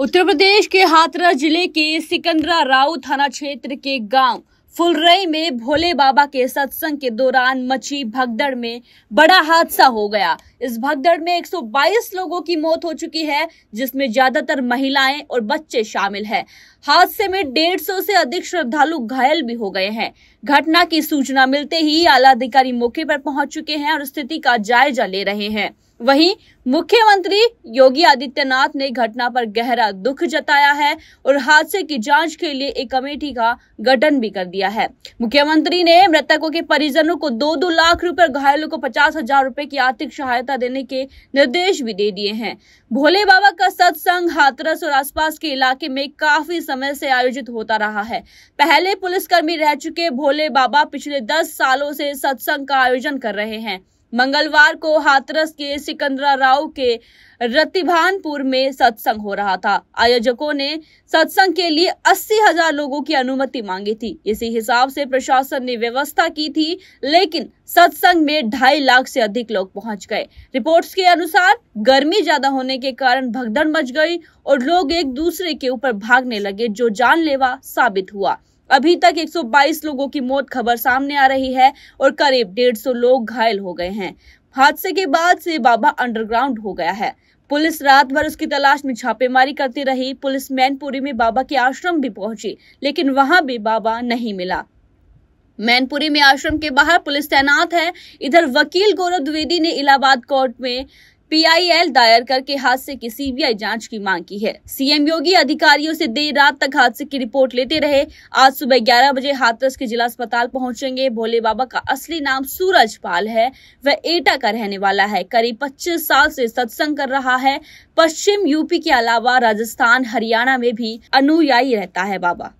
उत्तर प्रदेश के हाथरा जिले के सिकंदरा राव थाना क्षेत्र के गांव फुलरई में भोले बाबा के सत्संग के दौरान मची भगदड़ में बड़ा हादसा हो गया इस भगदड़ में 122 लोगों की मौत हो चुकी है जिसमें ज्यादातर महिलाएं और बच्चे शामिल हैं हादसे में डेढ़ सौ से अधिक श्रद्धालु घायल भी हो गए हैं घटना की सूचना मिलते ही आला अधिकारी मौके पर पहुंच चुके हैं और स्थिति का जायजा ले रहे हैं वहीं मुख्यमंत्री योगी आदित्यनाथ ने घटना पर गहरा दुख जताया है और हादसे की जांच के लिए एक कमेटी का गठन भी कर दिया है मुख्यमंत्री ने मृतकों के परिजनों को दो दो लाख रुपए और घायलों को पचास हजार रूपए की आर्थिक सहायता देने के निर्देश भी दे दिए हैं भोले बाबा का सत्संग हाथरस और आसपास के इलाके में काफी समय से आयोजित होता रहा है पहले पुलिसकर्मी रह चुके भोले बाबा पिछले दस सालों से सत्संग का आयोजन कर रहे हैं मंगलवार को हाथरस के सिकंदरा राव के रतिभानपुर में सत्संग हो रहा था आयोजकों ने सत्संग के लिए अस्सी हजार लोगों की अनुमति मांगी थी इसी हिसाब से प्रशासन ने व्यवस्था की थी लेकिन सत्संग में ढाई लाख से अधिक लोग पहुंच गए रिपोर्ट्स के अनुसार गर्मी ज्यादा होने के कारण भगदड़ मच गई और लोग एक दूसरे के ऊपर भागने लगे जो जानलेवा साबित हुआ अभी तक 122 लोगों की मौत खबर सामने आ रही है और करीब 150 लोग घायल हो गए हैं हादसे के बाद से बाबा अंडरग्राउंड हो गया है पुलिस रात भर उसकी तलाश में छापेमारी करती रही पुलिस मैनपुरी में बाबा के आश्रम भी पहुंची लेकिन वहां भी बाबा नहीं मिला मैनपुरी में आश्रम के बाहर पुलिस तैनात है इधर वकील गौरव द्विवेदी ने इलाहाबाद कोर्ट में पीआईएल दायर करके हादसे की सीबीआई जांच की मांग की है सीएम योगी अधिकारियों से देर रात तक हादसे की रिपोर्ट लेते रहे आज सुबह 11 बजे हाथरस के जिला अस्पताल पहुंचेंगे भोले बाबा का असली नाम सूरज पाल है वह एटा का रहने वाला है करीब 25 साल से सत्संग कर रहा है पश्चिम यूपी के अलावा राजस्थान हरियाणा में भी अनुयायी रहता है बाबा